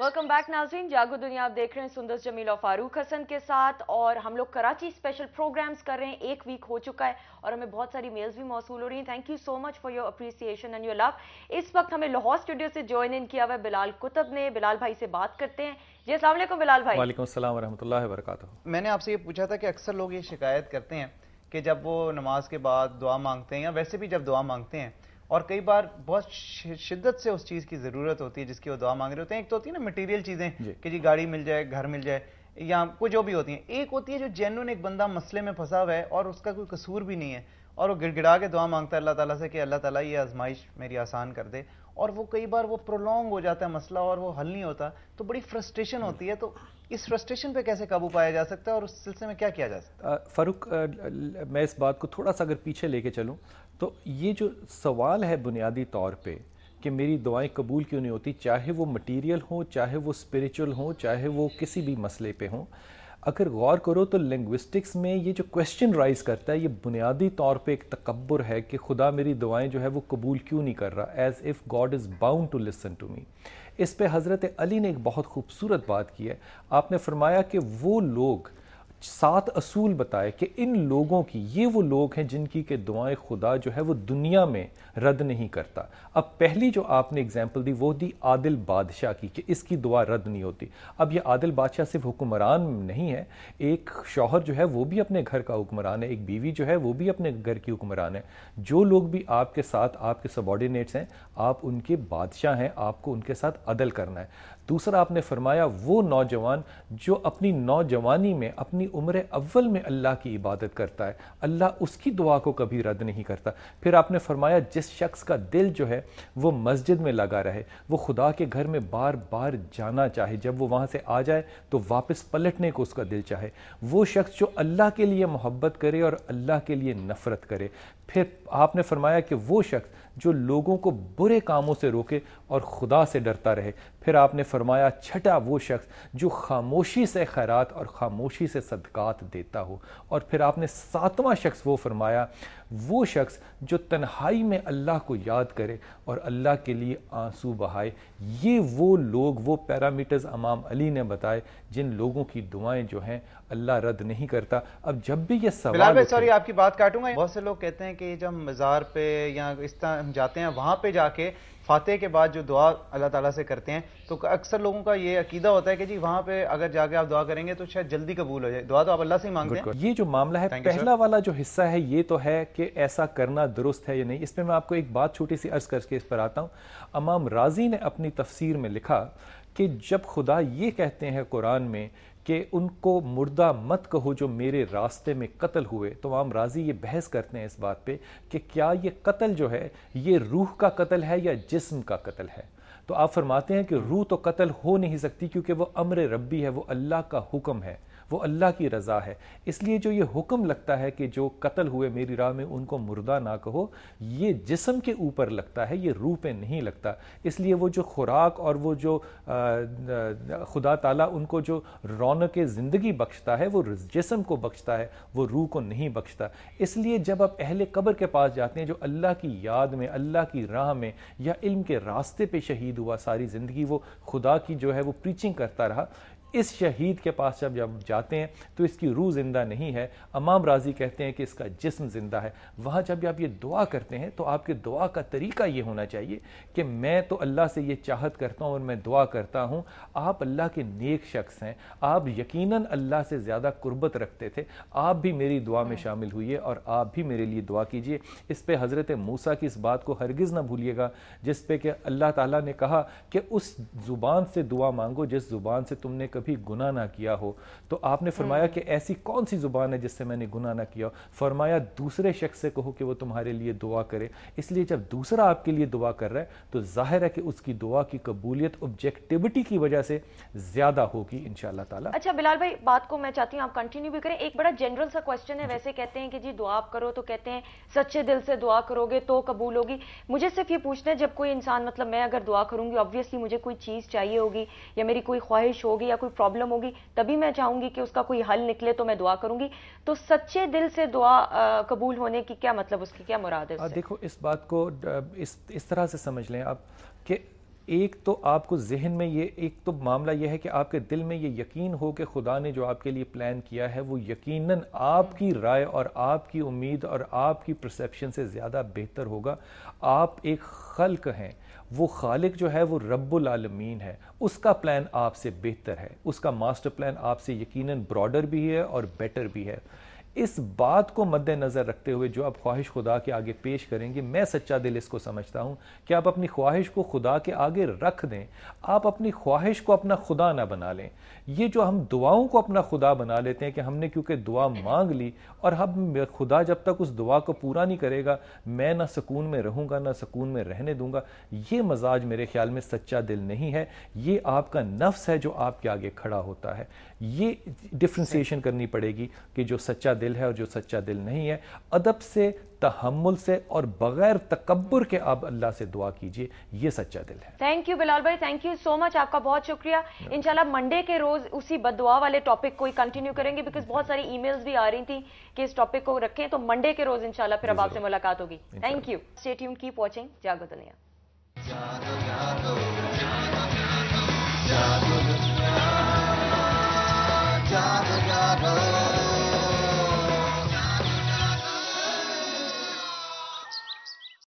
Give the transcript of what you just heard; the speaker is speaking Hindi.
वेलकम बैक नाजरीन जागो दुनिया आप देख रहे हैं सुंदर जमील और फारूक हसन के साथ और हम लोग कराची स्पेशल प्रोग्राम्स कर रहे हैं एक वीक हो चुका है और हमें बहुत सारी मेल्स भी मौसू हो रही हैं thank you so much for your appreciation and your love इस वक्त हमें लाहौर स्टूडियो से ज्वाइन इन किया हुआ है बिलाल कुतब ने बिलाल भाई से बात करते हैं जी असल बिलाल भाई वाले वरहमत वरक मैंने आपसे ये पूछा था कि अक्सर लोग ये शिकायत करते हैं कि जब वो नमाज के बाद दुआ मांगते हैं या वैसे भी जब दुआ मांगते हैं और कई बार बहुत शिद्दत से उस चीज़ की ज़रूरत होती है जिसकी वो दुआ मांग रहे होते हैं एक तो होती है ना मटेरियल चीज़ें कि जी गाड़ी मिल जाए घर मिल जाए या कुछ जो भी होती हैं एक होती है जो जेनुअन एक बंदा मसले में फंसा हुआ है और उसका कोई कसूर भी नहीं है और वो गिड़गिड़ा के दुआ मांगता है अल्लाह ताला से कि अल्लाह ताला ये आजमाइश मेरी आसान कर दे और वो कई बार वो प्रोलॉन्ग हो जाता है मसला और वो हल नहीं होता तो बड़ी फ्रस्ट्रेशन होती है तो इस फ्रस्ट्रेशन पे कैसे काबू पाया जा सकता है और उस सिलसिले में क्या किया जा सकता है फ़ारूक मैं इस बात को थोड़ा सा अगर पीछे लेके चलूँ तो ये जो सवाल है बुनियादी तौर पर कि मेरी दुआएं कबूल क्यों नहीं होती चाहे वो मटेरियल हो चाहे वो स्पिरिचुअल हो चाहे वो किसी भी मसले पे हो अगर गौर करो तो लिंग्विस्टिक्स में ये जो क्वेश्चन राइज करता है ये बुनियादी तौर पे एक तकबर है कि खुदा मेरी दुआएं जो है वो कबूल क्यों नहीं कर रहा as if God is bound to listen to me इस पे हज़रत अली ने एक बहुत खूबसूरत बात की है आपने फरमाया कि वो लोग सात असूल बताए कि इन लोगों की ये वो लोग हैं जिनकी के दुआएं खुदा जो है वो दुनिया में रद्द नहीं करता अब पहली जो आपने एग्जांपल दी वो दी आदिल बादशाह की कि इसकी दुआ रद्द नहीं होती अब ये आदिल बादशाह सिर्फ हुक्मरान नहीं है एक शौहर जो है वो भी अपने घर का हुक्मरान है एक बीवी जो है वो भी अपने घर की हुक्मरान है जो लोग भी आपके साथ आपके सबॉर्डिनेट्स हैं आप उनके बादशाह हैं आपको उनके साथ अदल करना है दूसरा आपने फरमाया वो नौजवान जो अपनी नौजवानी में अपनी उम्र अव्वल में अल्लाह की इबादत करता है अल्लाह उसकी दुआ को कभी रद्द नहीं करता फिर आपने फरमाया जिस शख्स का दिल जो है वो मस्जिद में लगा रहे वो खुदा के घर में बार बार जाना चाहे जब वो वहाँ से आ जाए तो वापस पलटने को उसका दिल चाहे वो शख्स जो अल्लाह के लिए मोहब्बत करे और अल्लाह के लिए नफ़रत करे फिर आपने फरमाया कि वो शख्स जो लोगों को बुरे कामों से रोके और खुदा से डरता रहे फिर आपने फरमाया छठा वो शख्स जो खामोशी से खैरात और खामोशी से सद सदक़ात देता हो और फिर आपने सातवां शख्स वो फरमाया वो शख्स जो तन्हाई में अल्लाह को याद करे और अल्लाह के लिए आंसू बहाए ये वो लोग वो पैरामीटर्स अमाम अली ने बताए जिन लोगों की दुआएं जो हैं अल्लाह रद्द नहीं करता अब जब भी ये सवाल सॉरी आपकी बात काटूंगा बहुत से लोग कहते हैं कि जब मज़ार पे या इस तरह हम जाते हैं वहाँ पे जाके फातह के बाद जो दुआ अल्लाह ताला से करते हैं तो अक्सर लोगों का ये अकीदा होता है कि जी वहाँ पे अगर जाके आप दुआ करेंगे तो शायद जल्दी कबूल हो जाए दुआ तो आप अल्लाह से ही मांगते हैं ये जो मामला है पहला वाला जो हिस्सा है ये तो है कि कि ऐसा करना दुरुस्त है या नहीं इस पर मैं आपको एक बात छोटी सी अर्ज़ करके इस पर आता हूँ अमाम राजी ने अपनी तफसीर में लिखा कि जब खुदा ये कहते हैं कुरान में कि उनको मुर्दा मत कहो जो मेरे रास्ते में कत्ल हुए तो आम राजी ये बहस करते हैं इस बात पे कि क्या ये कत्ल जो है ये रूह का कत्ल है या जिस्म का कत्ल है तो आप फरमाते हैं कि रूह तो कत्ल हो नहीं सकती क्योंकि वो अमर रब्बी है वो अल्लाह का हुक्म है वो अल्लाह की रज़ा है इसलिए जो ये हुक्म लगता है कि जो कत्ल हुए मेरी राह में उनको मुर्दा ना कहो ये जिसम के ऊपर लगता है ये रूह पे नहीं लगता इसलिए वो जो खुराक और वो जो खुदा ताला उनको जो रौनक ज़िंदगी बख्शता है वो जिसम को बख्शता है वो रूह को नहीं बख्शता इसलिए जब आप अहल कब्र के पास जाते हैं जो अल्लाह की याद में अल्लाह की राह में या इल्म के रास्ते पर शहीद हुआ सारी ज़िंदगी वो खुदा की जो है वो प्रीचिंग करता रहा इस शहीद के पास जब जब जाते हैं तो इसकी रूह जिंदा नहीं है अमाम राजी कहते हैं कि इसका जिस्म जिंदा है वहाँ जब आप ये दुआ करते हैं तो आपके दुआ का तरीका ये होना चाहिए कि मैं तो अल्लाह से ये चाहत करता हूँ और मैं दुआ करता हूँ आप अल्लाह के नेक शख्स हैं आप यकीन अल्लाह से ज़्यादा कुर्बत रखते थे आप भी मेरी दुआ में शामिल हुई और आप भी मेरे लिए दुआ कीजिए इस पर हज़रत मूसा की इस बात को हरगिज़ ना भूलिएगा जिस पे कि अल्लाह ताली ने कहा कि उस ज़ुबान से दुआ मांगो जिस ज़ुबान से तुमने कभी कभी गुना ना किया हो तो आपने फरमाया हम्म। कि ऐसी कौन सी ज़ुबान है जिससे मैंने गुना ना किया फरमाया दूसरे शख्स से कहो कि वो तुम्हारे लिए दुआ करे इसलिए जब दूसरा आपके लिए दुआ कर रहा है तो जाहिर है कि उसकी दुआ की कबूलियत ऑब्जेक्टिविटी की वजह से ज़्यादा होगी इन ताला अच्छा बिलाल भाई बात को मैं चाहती हूँ आप कंटिन्यू भी करें एक बड़ा जनरल सा क्वेश्चन है वैसे कहते हैं कि जी दुआ आप करो तो कहते हैं सच्चे दिल से दुआ करोगे तो कबूल होगी मुझे सिर्फ ये पूछना है जब कोई इंसान मतलब मैं अगर दुआ करूंगी ऑब्वियसली मुझे कोई चीज़ चाहिए होगी या मेरी कोई ख्वाहिश होगी या कोई प्रॉब्लम होगी तभी मैं चाहूंगी कि उसका कोई हल निकले तो मैं दुआ करूंगी तो सच्चे दिल से दुआ कबूल होने की क्या मतलब उसकी क्या मुराद है देखो इस बात को इस इस तरह से समझ लें आप कि एक तो आपको जहन में ये एक तो मामला यह है कि आपके दिल में ये यकीन हो कि खुदा ने जो आपके लिए प्लान किया है वो यकीनन आपकी हम्म। राय और आपकी उम्मीद और आपकी परसेप्शन से ज़्यादा बेहतर होगा आप एक खल्क हैं वो खालिक जो है वो रब्बुल आलमीन है उसका प्लान आपसे बेहतर है उसका मास्टर प्लान आपसे यकीनन ब्रॉडर भी है और बेटर भी है इस बात को मद्देनज़र रखते हुए जो आप ख्वाहिश खुदा के आगे पेश करेंगे मैं सच्चा दिल इसको समझता हूँ कि आप अपनी ख्वाहिश को खुदा के आगे रख दें आप अपनी ख्वाहिश को अपना खुदा ना बना लें ये जो हम दुआओं को अपना खुदा बना लेते हैं कि हमने क्योंकि दुआ मांग ली और हम खुदा जब तक उस दुआ को पूरा नहीं करेगा मैं ना सुकून में रहूँगा ना सुकून में रहने दूँगा ये मजाज मेरे ख्याल में सच्चा दिल नहीं है ये आपका नफ्स है जो आपके आगे खड़ा होता है ये डिफ्रेंसीशन करनी पड़ेगी कि जो सच्चा दिल है और जो सच्चा दिल नहीं है अदब से तहमुल से और बगैर तकबर के आप अल्लाह से दुआ कीजिए ये सच्चा दिल है थैंक यू बिलाल भाई थैंक यू सो मच आपका बहुत शुक्रिया इंशाल्लाह मंडे के रोज उसी बदुआ वाले टॉपिक को ही कंटिन्यू करेंगे बिकॉज बहुत सारी ईमेल्स भी आ रही थी कि इस टॉपिक को रखें तो मंडे के रोज इंशाल्लाह फिर अब आपसे मुलाकात होगी thank you stay keep watching Jaago दुनिया